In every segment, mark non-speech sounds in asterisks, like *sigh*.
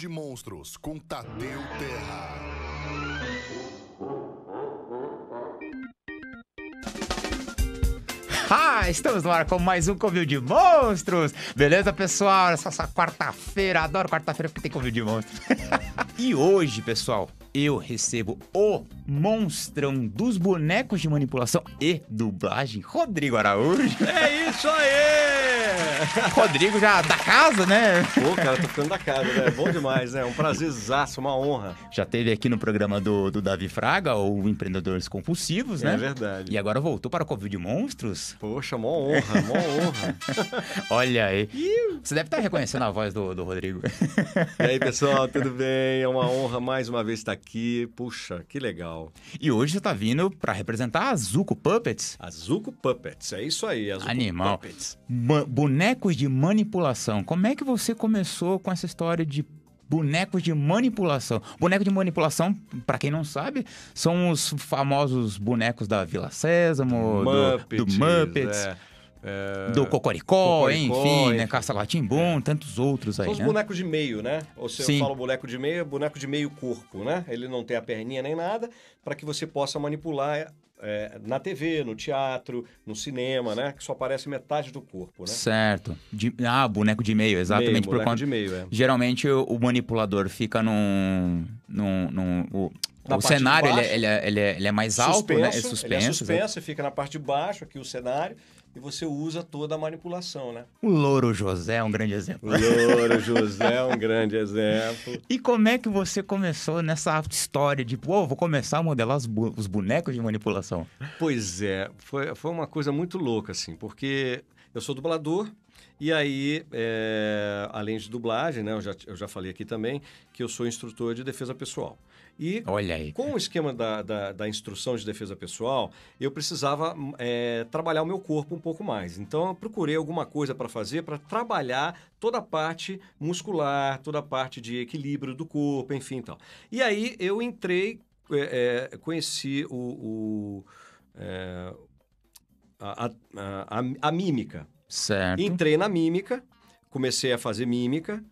de Monstros com Tadeu Terra. *laughs* Ah, estamos no ar com mais um Convil de Monstros! Beleza, pessoal? Essa, essa é quarta-feira, adoro quarta-feira porque tem Convil de Monstros. *laughs* e hoje, pessoal, eu recebo o monstrão dos bonecos de manipulação e dublagem, Rodrigo Araújo. *laughs* É isso aí! Rodrigo já da casa, né? Pô, cara, tô tá ficando da casa, né? Bom demais, né? Um prazerzaço, uma honra. Já teve aqui no programa do, do Davi Fraga, o Empreendedores Compulsivos, é né? É verdade. E agora voltou para o Covid Monstros. Poxa, mó honra, mó honra. *laughs* Olha aí. Você deve estar reconhecendo a voz do, do Rodrigo. E aí, pessoal, tudo bem? É uma honra mais uma vez estar aqui. Puxa, que legal. Legal. E hoje você tá vindo para representar a Zuko Puppets. A Zuko Puppets, é isso aí, a Zuko Animal. Puppets. bonecos de manipulação. Como é que você começou com essa história de bonecos de manipulação. Boneco de manipulação, para quem não sabe, são os famosos bonecos da Vila Sésamo, Muppets, do, do Muppets. É. É... Do Cocoricó, Cocoricó enfim, né? enfim, né? Caça-Latimbum, é. tantos outros aí. São os né? bonecos de meio, né? Ou se Sim. eu falo boneco de meio, é boneco de meio corpo, né? Ele não tem a perninha nem nada, para que você possa manipular é, na TV, no teatro, no cinema, né? Que só aparece metade do corpo, né? Certo. De... Ah, boneco de meio, exatamente. Meio, por boneco conta... de meio, é. Geralmente o manipulador fica num. num, num o... Na o cenário é, ele, é, ele, é, ele, é, mais suspenso, alto, né? É suspenso. Ele é suspenso, é. fica na parte de baixo aqui o cenário e você usa toda a manipulação, né? O Louro José é um grande exemplo. Louro José é um grande exemplo. E como é que você começou nessa história de, pô, vou começar a modelar os, bu os bonecos de manipulação? Pois é, foi, foi uma coisa muito louca, assim, porque eu sou dublador, e aí, é, além de dublagem, né, eu já, eu já falei aqui também, que eu sou instrutor de defesa pessoal. E Olha aí. com o esquema da, da, da instrução de defesa pessoal, eu precisava é, trabalhar o meu corpo um pouco mais. Então, eu procurei alguma coisa para fazer para trabalhar toda a parte muscular, toda a parte de equilíbrio do corpo, enfim tal. E aí, eu entrei, é, é conheci o, o é, a, a, a, a mímica. Certo. Entrei na mímica, comecei a fazer mímica.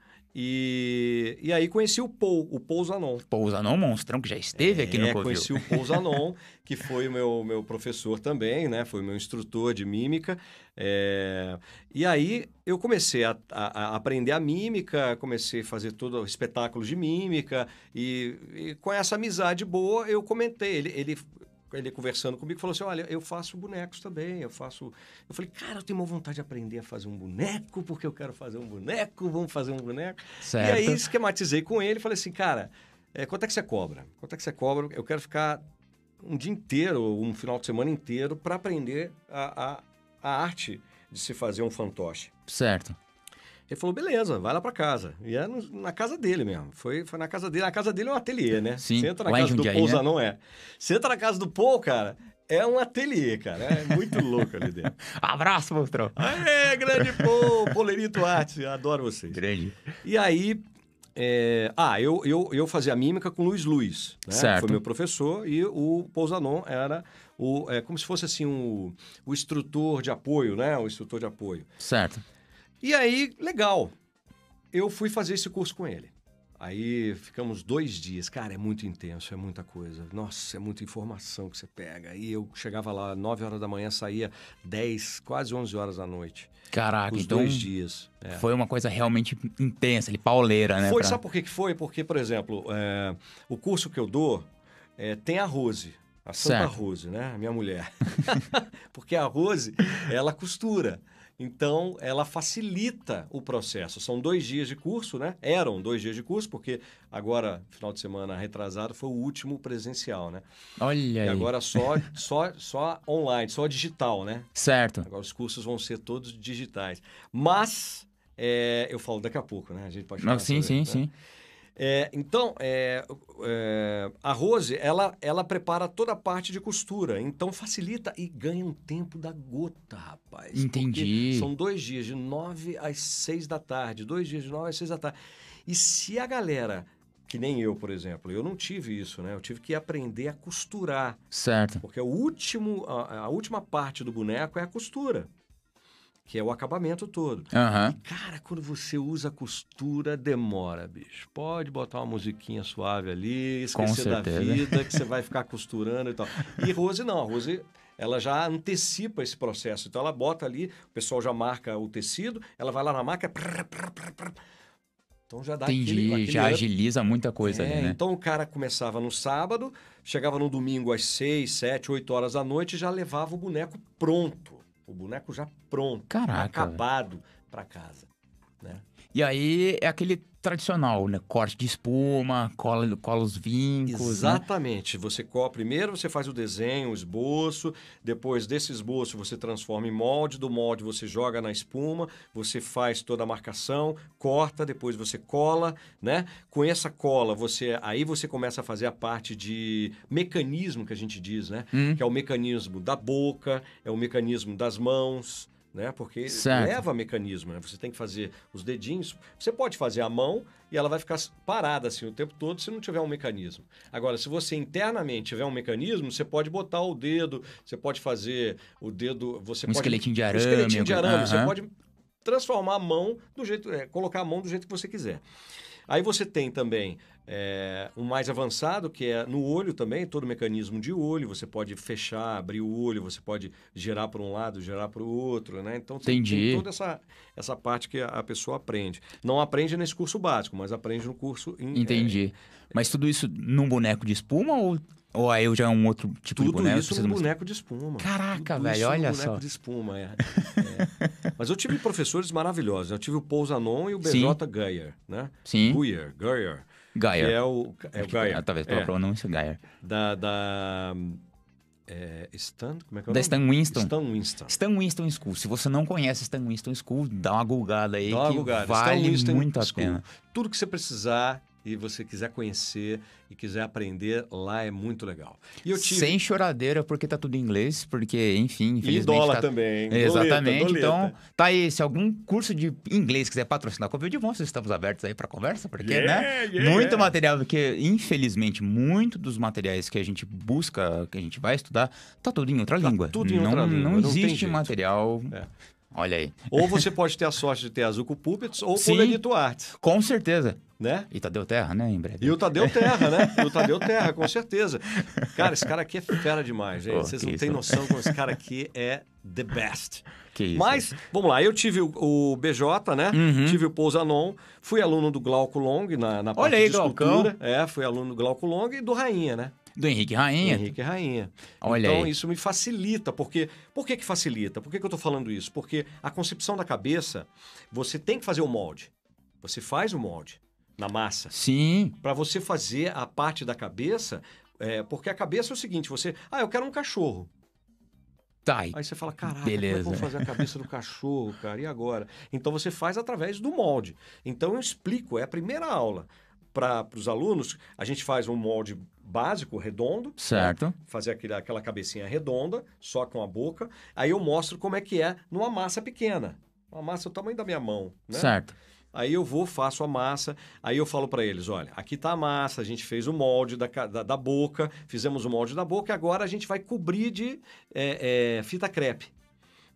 E, e aí conheci o Paul, o Paul Zanon. Paul Zanon, monstrão que já esteve é, aqui no é, Covil. conheci o Paul Zanon, que foi o meu, meu professor também, né? Foi meu instrutor de mímica. É... E aí eu comecei a, a, a, aprender a mímica, comecei a fazer todo espetáculo de mímica. E, e com essa amizade boa, eu comentei. Ele, ele ele conversando comigo, falou assim: Olha, eu faço bonecos também, eu faço. Eu falei, cara, eu tenho uma vontade de aprender a fazer um boneco, porque eu quero fazer um boneco, vamos fazer um boneco. Certo. E aí esquematizei com ele falei assim, cara, é, quanto é que você cobra? Quanto é que você cobra? Eu quero ficar um dia inteiro, um final de semana inteiro, para aprender a, a, a arte de se fazer um fantoche. Certo. Ele falou, beleza, vai lá para casa. E é no, na casa dele mesmo. Foi, foi na casa dele. Na casa dele é um ateliê, né? Sim. Você entra na lá casa do Jundiaí, né? não é. Você entra na casa do Pô cara, é um ateliê, cara. É muito louco ali dentro. *laughs* Abraço, monstrão. é grande Pô Polerito Arte. Adoro vocês. Grande. E aí, é... ah, eu, eu, eu fazia mímica com o Luiz Luiz, né? Certo. Foi meu professor e o Pousanon era o, é, como se fosse assim, o o instrutor de apoio, né? O instrutor de apoio. Certo. E aí, legal. Eu fui fazer esse curso com ele. Aí ficamos dois dias. Cara, é muito intenso, é muita coisa. Nossa, é muita informação que você pega. E eu chegava lá 9 horas da manhã, saía 10, quase 11 horas da noite. Caraca, Os então. Dois dias. É. Foi uma coisa realmente intensa, ele pauleira, né? Foi, pra... sabe por que foi? Porque, por exemplo, é, o curso que eu dou é, tem a Rose. A Santa certo. Rose, né? A minha mulher. *laughs* Porque a Rose, ela costura. Então, ela facilita o processo. São dois dias de curso, né? Eram dois dias de curso, porque agora, final de semana retrasado, foi o último presencial, né? Olha E agora só, *laughs* só, só online, só digital, né? Certo. Agora os cursos vão ser todos digitais. Mas, é, eu falo daqui a pouco, né? A gente pode falar Não, sim, sobre, sim, né? sim. É, então, é, é, a Rose, ela, ela prepara toda a parte de costura. Então, facilita e ganha um tempo da gota, rapaz. Entendi. São dois dias, de nove às seis da tarde. Dois dias de nove às seis da tarde. E se a galera que nem eu, por exemplo. Eu não tive isso, né? Eu tive que aprender a costurar. Certo. Porque o último, a, a última parte do boneco é a costura que é o acabamento todo. Uhum. E, cara, quando você usa costura, demora, bicho. Pode botar uma musiquinha suave ali, esquecer da vida, que você *laughs* vai ficar costurando e tal. E Rose não, a Rose ela já antecipa esse processo. Então ela bota ali, o pessoal já marca o tecido, ela vai lá na marca. Prrr, prrr, prrr, então já dá Entendi, aquele, aquele já agiliza muita coisa é, ali, né? Então o cara começava no sábado, chegava no domingo às 6, 7, 8 horas da noite e já levava o boneco pronto o boneco já pronto, Caraca, acabado para casa, né? E aí é aquele tradicional, né? Corte de espuma, cola, cola os vincos. Né? Exatamente. Né? Você cola, primeiro você faz o desenho, o esboço, depois desse esboço você transforma em molde, do molde você joga na espuma, você faz toda a marcação, corta, depois você cola, né? Com essa cola, você aí você começa a fazer a parte de mecanismo que a gente diz, né? Hum. Que é o mecanismo da boca, é o mecanismo das mãos, né? Porque certo. leva mecanismo, né? Você tem que fazer os dedinhos. Você pode fazer a mão e ela vai ficar parada assim o tempo todo se não tiver um mecanismo. Agora, se você internamente tiver um mecanismo, você pode botar o dedo, você pode fazer o dedo, você um pode esqueletinho de arame, um esqueletinho de arame, uh -huh. você pode transformar a mão do jeito, é, colocar a mão do jeito que você quiser. Aí você tem também é, mais avançado, que é no olho também, todo o mecanismo de olho. Você pode fechar, abrir o olho, você pode girar para um lado, girar para o outro, né? Então tem toda essa, essa parte que a pessoa aprende. Não aprende nesse curso básico, mas aprende no curso... Em, Entendi. É... Mas tudo isso num boneco de espuma ou ou aí já é um outro tipo Tudo de boneco? isso um boneco de espuma. Caraca, Tudo velho, olha um só. boneco de espuma, é. é. Mas eu tive professores maravilhosos. Eu tive o Paul Zanon e o BJ Geyer, né? Sim. Guyer, Geyer. Geyer. é o, é o Geyer. Ah, talvez pela é. pronúncia, Geyer. Da... da é, Stan, como é que é o da nome? Stan Winston. Stan Winston. Stan Winston School. Se você não conhece Stan Winston School, dá uma gulgada aí dá uma que gulgada. vale muito School. a pena. Tudo que você precisar e você quiser conhecer e quiser aprender, lá é muito legal. Tive... Sem choradeira, porque tá tudo em inglês, porque, enfim, E dólar tá... também. exatamente. Doleta, então, tá aí, se algum curso de inglês quiser patrocinar com o de Monstros, estamos abertos aí para conversa, porque, yeah, né? Yeah. Muito material, porque, infelizmente, muito dos materiais que a gente busca, que a gente vai estudar, tá tudo em outra tá língua. Tudo em não, outra não língua. Não existe não material. É. Olha aí. Ou você pode ter a sorte de ter a Zuco Puppets ou Sim, Colenito Artes. Com certeza né? E Tadeu Terra, né? Em breve. E o Tadeu Terra, né? E o Tadeu Terra, com certeza. Cara, esse cara aqui é fera demais, gente. Vocês não têm noção como esse cara aqui é the best. Que isso. Mas, vamos lá, eu tive o, BJ, né? Uhum. Tive o Pousanon, fui aluno do Glauco Long na, na parte Olha aí, de escultura. Glaucão. É, fui aluno do Glauco Long e do Rainha, né? Do Henrique Rainha. Henrique Rainha. Olha então, aí. isso me facilita, porque... Por que que facilita? Por que que eu tô falando isso? Porque a concepção da cabeça, você tem que fazer o molde. Você faz o molde na massa. Sim. Para você fazer a parte da cabeça, é, porque a cabeça é o seguinte, você, ah, eu quero um cachorro. Tá. Aí você fala, caraca, beleza. como é que eu vou fazer a cabeça do cachorro, cara? E agora? Então você faz através do molde. Então eu explico, é a primeira aula para os alunos, a gente faz um molde básico, redondo. Né? Certo. Né? Fazer aquele, aquela cabecinha redonda, só com a boca. Aí eu mostro como é que é numa massa pequena. Uma massa do tamanho da minha mão. Né? Certo. Aí eu vou, faço a massa, aí eu falo para eles: olha, aqui está a massa, a gente fez o molde da, da, da, boca, fizemos o molde da boca, agora a gente vai cobrir de é, é, fita crepe.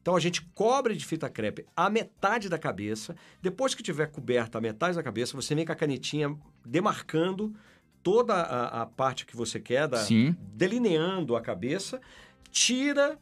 Então a gente cobre de fita crepe a metade da cabeça. Depois que tiver coberta a metade da cabeça, você vem com a canetinha demarcando toda a, a parte que você quer, da, delineando a cabeça, tira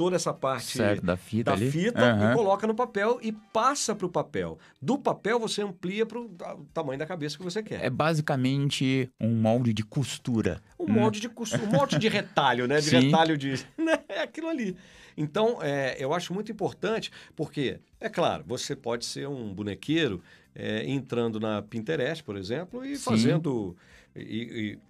toda essa parte certo, da fita, da fita uhum. e coloca no papel e passa para o papel. Do papel você amplia para o tamanho da cabeça que você quer. É basicamente um molde de costura. Um hum. molde de costura, um molde de *laughs* retalho, né? De Sim. retalho de. *laughs* é aquilo ali. Então, é, eu acho muito importante, porque, é claro, você pode ser um bonequeiro é, entrando na Pinterest, por exemplo, e Sim. fazendo. E, e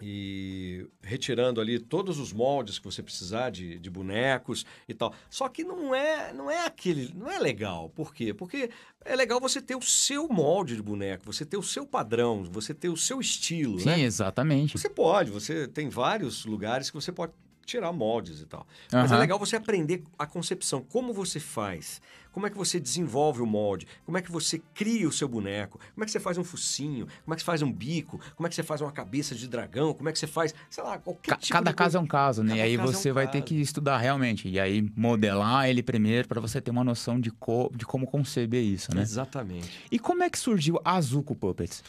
e retirando ali todos os moldes que você precisar de, de, bonecos e tal. Só que não é não é aquele, não é legal. Por quê? Porque é legal você ter o seu molde de boneco, você ter o seu padrão, você ter o seu estilo, Sim, né? exatamente. Você pode, você tem vários lugares que você pode tirar moldes e tal. Mas é legal você aprender a concepção, como você faz, como é que você desenvolve o molde, como é que você cria o seu boneco, como é que você faz um focinho, como é que você faz um bico, como é que você faz uma cabeça de dragão, como é que você faz, sei lá, qualquer Ca tipo Cada de... caso é um caso, né? Cada e aí você é um vai caso. ter que estudar realmente. E aí modelar ele primeiro para você ter uma noção de, co... de como conceber isso, né? Exatamente. E como é que surgiu a Azuco Puppets?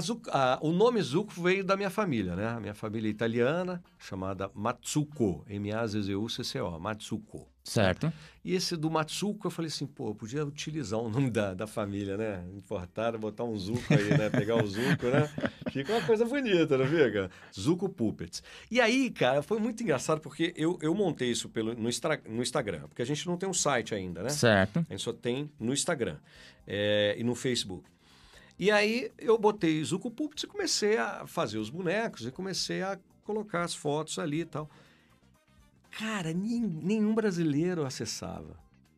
Zuc... o nome Zucco veio da minha família, né? A minha família é italiana, chamada Matsuko, M-A-Z-Z-U-C-C-O, Matsuko. Certo. E esse do Matsuko, eu falei assim, pô, podia utilizar o nome da, da família, né? Importar, botar um Zuko aí, né? Pegar o Zuko, né? *laughs* Fica uma coisa bonita, não fica? Zuko Puppets. E aí, cara, foi muito engraçado porque eu, eu montei isso pelo, no, extra, no Instagram, porque a gente não tem um site ainda, né? Certo. A gente só tem no Instagram é, e no Facebook. E aí eu botei Zuco Puppets e comecei a fazer os bonecos e comecei a colocar as fotos ali e tal. Cara, nenhum brasileiro acessava.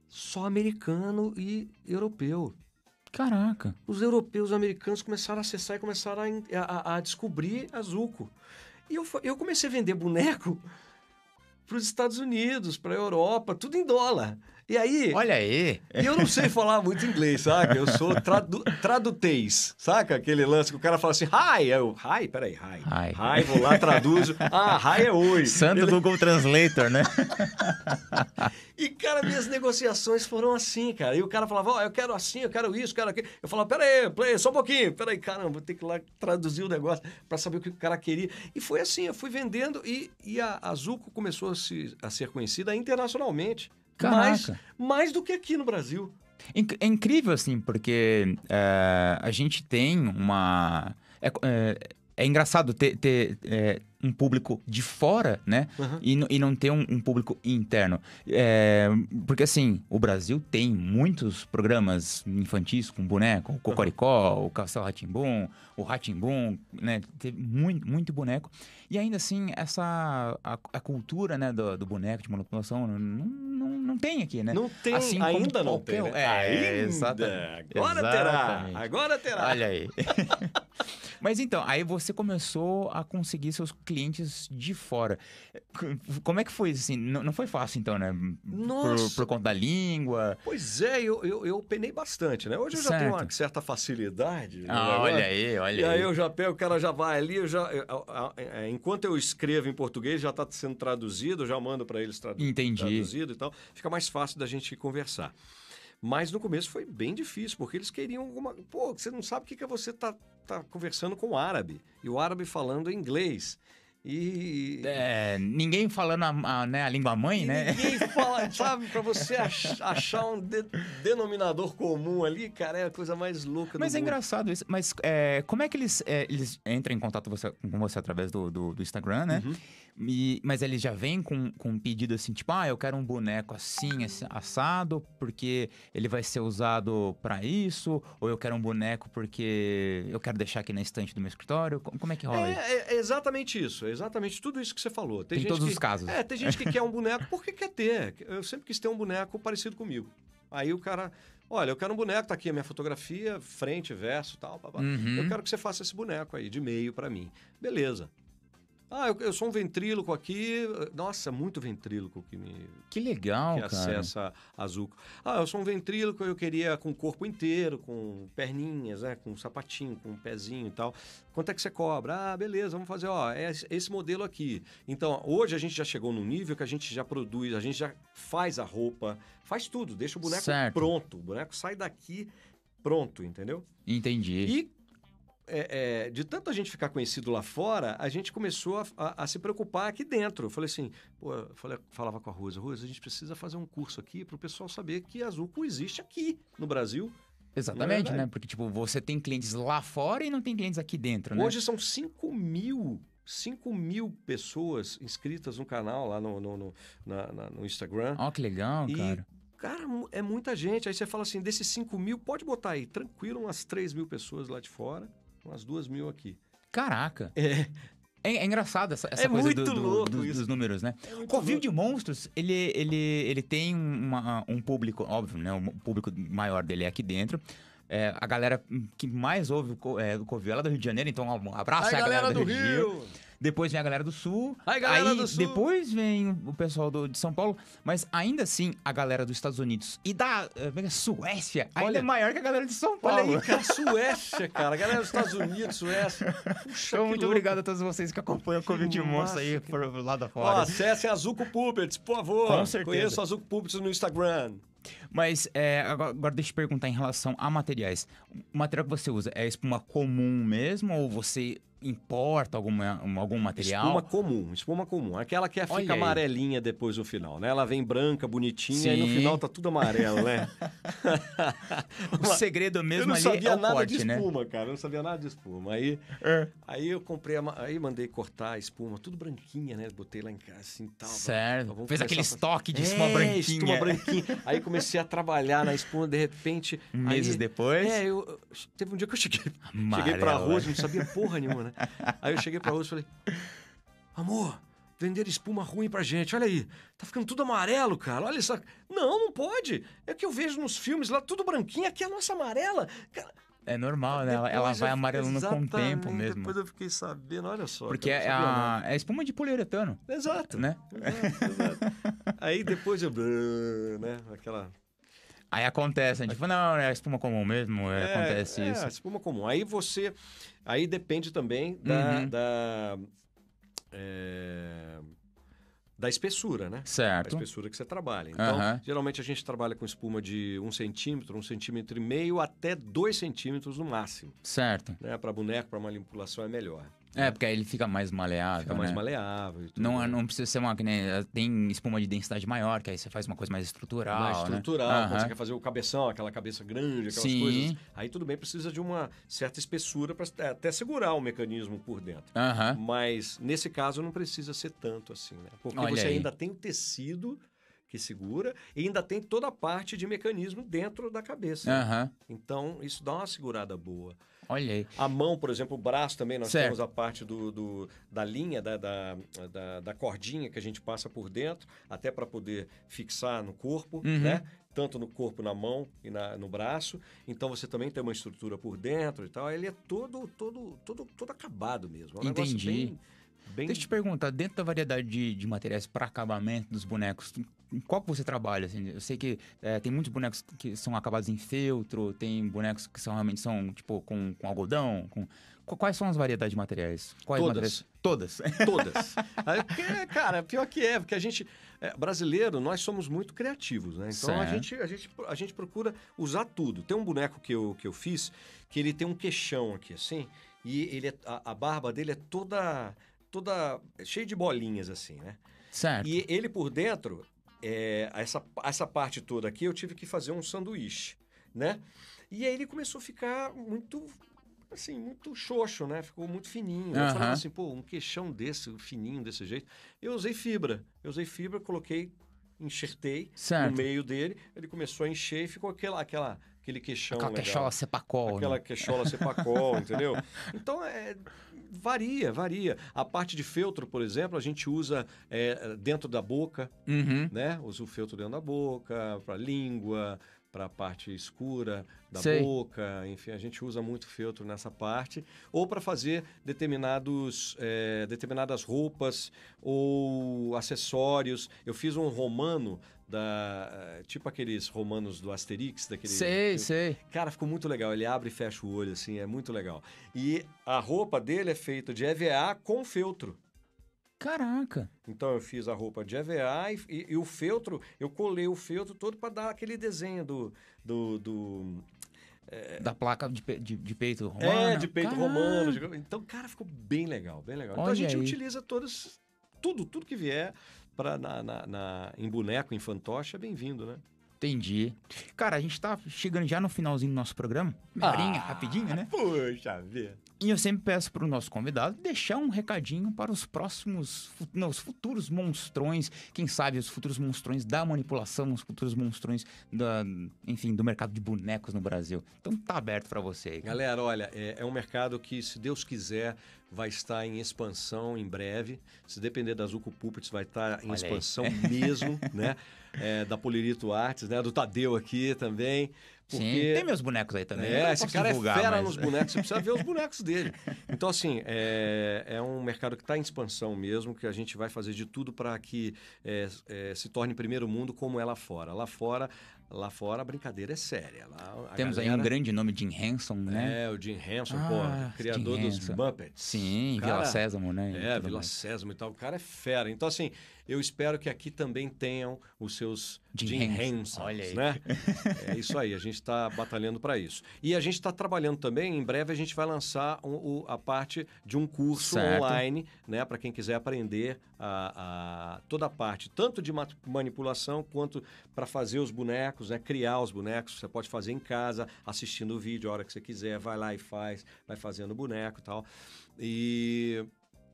Só americano e europeu. Caraca. Os europeus e americanos começaram a acessar e começaram a, a, a descobrir a Zuco. E eu, eu comecei a vender boneco para os Estados Unidos, para a Europa, tudo em dólar. E aí. Olha aí. E eu não sei falar muito inglês, saca? Eu sou tradu tradutez, saca? Aquele lance que o cara fala assim, hi, eu, hi, peraí, hi. Hi. hi vou lá, traduzo. ah, hi é oi. Santo Ele... Google Translator, né? *laughs* e, cara, minhas negociações foram assim, cara. E o cara falava, ó, oh, eu quero assim, eu quero isso, eu quero aquilo. Eu falava, peraí, play, só um pouquinho, peraí, caramba, vou ter que ir lá traduzir o negócio para saber o que o cara queria. E foi assim, eu fui vendendo e, e a Azuco começou a, se, a ser conhecida internacionalmente mais, mais do que aqui no Brasil. É incrível, assim, porque é, a gente tem uma. É, eh, é engraçado ter, ter é, um público de fora, né? Uhum. E, e, não ter um, um público interno. É, porque, assim, o Brasil tem muitos programas infantis com boneco. O Cocoricó, uhum. o Castelo Ratimbum, o Ratimbum, né? Teve muito, muito boneco. E ainda assim, essa... A, a cultura, né, do, do, boneco de manipulação não, não, não tem aqui, né? Não tem, assim ainda não tem, né? É, ainda. Exatamente. Agora terá! Agora terá! Olha aí. *laughs* Mas então, aí você começou a conseguir seus clientes de fora. Como é que foi assim? Não, não foi fácil, então, né? Nossa. Por, por, conta da língua. Pois é, eu, eu, eu penei bastante, né? Hoje eu já tenho uma certa facilidade. Ah, olha aí, olha e aí. E aí eu já pego, o cara já vai ali, eu já. Eu, eu, é, enquanto eu escrevo em português, já está sendo traduzido, eu já mando para eles traduzir, Entendi. traduzido e tal. Fica mais fácil da gente conversar. Mas no começo foi bem difícil, porque eles queriam alguma. Pô, você não sabe o que, que é você tá, tá conversando com o árabe. E o árabe falando inglês. E. É, ninguém falando a, a, né, a língua mãe, e né? Ninguém *laughs* fala, sabe? Pra você achar um de, denominador comum ali, cara, é a coisa mais louca Mas é mundo. engraçado isso. Mas é, como é que eles, é, eles entram em contato você, com você através do, do, do Instagram, né? Uhum. E, mas eles já vêm com, com um pedido assim, tipo, ah, eu quero um boneco assim, assado, porque ele vai ser usado para isso, ou eu quero um boneco porque eu quero deixar aqui na estante do meu escritório. Como é que rola? É, isso? é, é exatamente isso. É exatamente tudo isso que você falou. Tem, tem todos que, os casos. É, tem gente que quer um boneco porque quer ter. Eu sempre quis ter um boneco parecido comigo. Aí o cara, olha, eu quero um boneco, tá aqui a minha fotografia, frente, verso, tal, Uhum. Eu quero que você faça esse boneco aí de meio para mim. Beleza. Ah, eu, eu sou um ventríloco aqui. Nossa, muito ventríloco que me. Que legal, que cara. acessa azul. Ah, eu sou um ventríloco, eu queria com o corpo inteiro, com perninhas, né? Com um sapatinho, com um pezinho e tal. Quanto é que você cobra? Ah, beleza, vamos fazer, ó, é esse modelo aqui. Então, hoje a gente já chegou num nível que a gente já produz, a gente já faz a roupa, faz tudo, deixa o boneco certo. pronto. O boneco sai daqui pronto, entendeu? Entendi. E é, é, de tanto a gente ficar conhecido lá fora, a gente começou a, a, a se preocupar aqui dentro. Eu falei assim, pô, eu falei, falava com a Rosa, Rosa, a gente precisa fazer um curso aqui para o pessoal saber que a existe aqui no Brasil. Exatamente, é né? Porque, tipo, você tem clientes lá fora e não tem clientes aqui dentro, né? Hoje são 5 mil 5 mil pessoas inscritas no canal lá no, no, no, na, na, no Instagram. Ó, oh, que legal, e, cara. Cara, é muita gente. Aí você fala assim, desses 5 mil, pode botar aí, tranquilo, umas 3 mil pessoas lá de fora umas duas mil aqui. Caraca! É. É, é engraçado essa, essa é coisa do, do, do, dos, números, né? É Covil de Monstros, ele, ele, ele tem uma, um público, óbvio, né? Um público maior dele é aqui dentro. É, a galera que mais ouve o, Covil é lá é do Rio de Janeiro, então um abraço a, a galera, galera, do, do Rio. Rio depois vem a galera do Sul. Aí, galera aí do Sul. Depois vem o pessoal do, de São Paulo. Mas ainda assim, a galera dos Estados Unidos e da uh, Suécia ainda olha, é maior que a galera de São Paulo. Olha aí, cara, *laughs* Suécia, cara. A galera dos Estados Unidos, Suécia. Puxa, então, muito louco. obrigado a todos vocês que acompanham o Covid Monstro aí por lá da fora. Ó, acessem Azuco Puppets, por favor. Com certeza. Conheço Azuco Puppets no Instagram. Mas é, agora deixa eu te perguntar em relação a materiais. O material que você usa é espuma comum mesmo ou você importa alguma, algum material? Espuma comum, espuma comum. Aquela que é, fica amarelinha depois do final, né? Ela vem branca, bonitinha, Sim. e no final tá tudo amarelo, né? *laughs* o segredo mesmo ali é o corte, né? Eu não sabia nada corte, de né? espuma, né? cara. Eu não sabia nada de espuma. Aí, é. aí eu comprei, a, aí mandei cortar a espuma, tudo branquinha, né? Botei lá em casa, assim, tal. Certo. Fez aquele estoque de é, espuma é, branquinha. espuma branquinha. aí comecei a trabalhar na espuma, de repente... Meses aí, depois? É, eu, teve um dia que eu cheguei, cheguei pra Rose, né? não sabia porra nenhuma, né? né? Aí eu cheguei pra Rose e falei: Amor, vender espuma ruim pra gente. Olha aí, tá ficando tudo amarelo, cara. Olha isso. Não, não pode. É que eu vejo nos filmes lá tudo branquinho, aqui é a nossa amarela. Cara, é normal, né? Depois ela, vai amarelando com o tempo mesmo. Depois eu fiquei sabendo, olha só. Porque é, a, é espuma de poliuretano. Exato. Né? Exato, exato. Aí depois eu. *laughs* né? Aquela Aí acontece, a gente fala, não, é espuma comum mesmo, é, é acontece é, isso. É, espuma comum. Aí você. Aí depende também da. Uhum. da é, da espessura, né? Certo. Da espessura que você trabalha. Então, uhum. geralmente a gente trabalha com espuma de um centímetro, um centímetro e meio até dois centímetros no máximo. Certo. Né? Para boneco, para manipulação é melhor. É, porque aí ele fica mais maleável. Fica mais né? maleável. Não, não precisa ser uma. Que nem, eh, tem espuma de densidade maior, que aí você faz uma coisa mais estrutural. Mais né? estrutural, né? quando uhum. você quer fazer o cabeção, aquela cabeça grande, aquelas Sim. coisas. Aí tudo bem, precisa de uma certa espessura para até segurar o mecanismo por dentro. Uhum. Mas nesse caso não precisa ser tanto assim, né? Porque Olha você aí. ainda tem o tecido que segura e ainda tem toda a parte de mecanismo dentro da cabeça. Uhum. Então isso dá uma segurada boa. Olha aí. A mão, por exemplo, o braço também, nós certo. temos a parte do, do da linha, da, da, da, da, cordinha que a gente passa por dentro, até para poder fixar no corpo, uhum. né? Tanto no corpo, na mão e na, no braço. Então você também tem uma estrutura por dentro e tal. Ele é todo, todo, todo, todo acabado mesmo. É um Entendi. Bem... Deixa eu te perguntar, dentro da variedade de, de materiais para acabamento dos bonecos, em qual que você trabalha? Assim? Eu sei que é, tem muitos bonecos que são acabados em feltro, tem bonecos que são realmente são, tipo, com, com algodão, com... Quais são as variedades de materiais? Quais Todas. Materiais? Todas. *laughs* Todas. é, cara, pior que é, porque a gente... É, brasileiro, nós somos muito criativos, né? Então, a gente, a, gente, a gente procura usar tudo. Tem um boneco que eu, que eu fiz, que ele tem um queixão aqui, assim, e ele é, a, a barba dele é toda... Toda cheia de bolinhas, assim, né? Certo. E ele por dentro, é, essa, essa parte toda aqui eu tive que fazer um sanduíche, né? E aí ele começou a ficar muito assim, muito xoxo, né? Ficou muito fininho. Uhum. Eu falava assim, pô, um queixão desse, fininho desse jeito. Eu usei fibra. Eu usei fibra, coloquei, enxertei certo. no meio dele. Ele começou a encher e ficou aquela, aquela aquele queixão. Aquela legal. queixola sepacol Aquela né? queixola sepacol *laughs* entendeu? Então, é, varia, varia. A parte de feltro, por exemplo, a gente usa é, dentro da boca, uhum. né? Usa o feltro dentro da boca, para língua, para a parte escura da Sei. boca, enfim, a gente usa muito feltro nessa parte, ou para fazer determinados, é, determinadas roupas ou acessórios. Eu fiz um romano da eh, tipo aqueles romanos do Asterix daquele sei filme. sei cara ficou muito legal ele abre e fecha o olho assim é muito legal e a roupa dele é feita de EVA com feltro Caraca! Então eu fiz a roupa de EVA e, e, e o feltro, eu colei o feltro todo para dar aquele desenho do. do, do é... Da placa de, de, de, peito é, romano. É, de peito Caraca. romano. Então, cara, ficou bem legal, bem legal. Olha então a gente aí. utiliza todos. Tudo, tudo que vier pra, na, na, na, em boneco, em fantoche, é bem-vindo, né? Entendi. Cara, a gente tá chegando já no finalzinho do nosso programa. Uma ah, rapidinho, né? Puxa vida. E eu sempre peço para o nosso convidado deixar um recadinho para os próximos, não, os futuros monstrões, quem sabe os futuros monstrões da manipulação, os futuros monstrões da, enfim, do mercado de bonecos no Brasil. Então tá aberto para você aí. Galera, olha, é, é um mercado que, se Deus quiser, vai estar em expansão em breve. Se depender da Zuco Puppets, vai estar em Olha expansão aí. *laughs* mesmo, né? É, da Polirito Artes, né? Do Tadeu aqui também. Porque... Sim, tem meus bonecos aí também. É, esse cara é divulgar, é fera mas... nos bonecos, você precisa ver os bonecos dele. Então, assim, é, é um mercado que está em expansão mesmo, que a gente vai fazer de tudo para que é, é, se torne primeiro mundo como é lá fora. Lá fora, lá fora a brincadeira é séria. Lá, Temos galera... aí um grande nome, Jim Henson, né? É, o Jim Henson, ah, pô, criador Jim dos Hanson. Muppets. Sim, cara, Vila Sésamo, né? É, Vila mais. Sésamo e tal. O cara é fera. Então, assim, eu espero que aqui também tenham os seus Jim Henson. Olha aí. Né? *laughs* é isso aí, a gente está batalhando para isso. E a gente está trabalhando também, em breve a gente vai lançar um, a parte de um curso certo. online, né? Para quem quiser aprender a, a, toda a parte, tanto de manipulação quanto para fazer os bonecos, né? Criar os bonecos, você pode fazer em casa, assistindo o vídeo a hora que você quiser, vai lá e faz, vai fazendo boneco e tal. E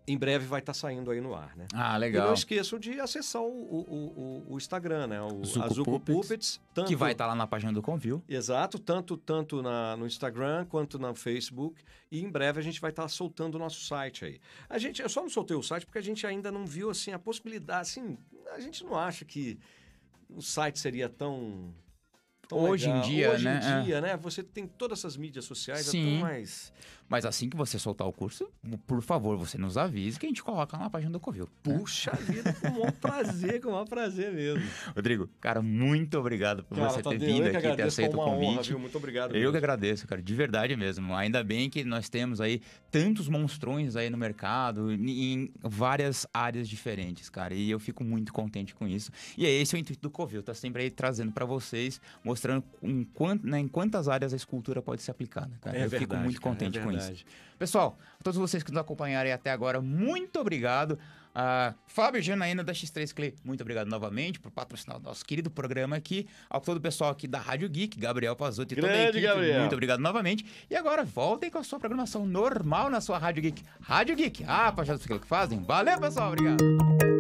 em breve vai estar tá saindo aí no ar, né? Ah, legal. E não esqueçam de acessar o, o, o, o Instagram, né? O Zuko Azuko Puppets, Puppets tanto... que vai estar tá lá na página do Convio. Exato, tanto tanto na, no Instagram quanto no Facebook. E em breve a gente vai estar tá soltando o nosso site aí. A gente, eu só não soltei o site porque a gente ainda não viu assim a possibilidade, assim, a gente não acha que o site seria tão Hoje legal. em dia, Hoje né? Hoje é. em dia, é. né? Você tem todas essas mídias sociais, é Sim. É mais mas assim que você soltar o curso, por favor, você nos avise que a gente coloca na página do Covil. Né? Puxa né? vida, com o maior prazer, com o maior prazer mesmo. Rodrigo, cara, muito obrigado por cara, você tá ter vindo aqui, ter aceito o convite. Honra, Muito obrigado. Eu mesmo. que agradeço, cara, de verdade mesmo. Ainda bem que nós temos aí tantos monstrões aí no mercado, em várias áreas diferentes, cara. E eu fico muito contente com isso. E é esse o intuito do Covil, tá sempre aí trazendo para vocês, mostrando em, quant, né, em quantas áreas a escultura pode ser aplicada, né, cara. É eu verdade, fico muito cara, é contente é com Verdade. Pessoal, a todos vocês que nos acompanharem até agora, muito obrigado. Uh, Fábio Janaína da X3 Clay, muito obrigado novamente por patrocinar o nosso querido programa aqui. Ao todo o pessoal aqui da Rádio Geek, Gabriel Pazuto e Grande toda a equipe, Gabriel. muito obrigado novamente. E agora voltem com a sua programação normal na sua Rádio Geek. Rádio Geek, ah, apaixonados pelo é que fazem. Valeu, pessoal, obrigado.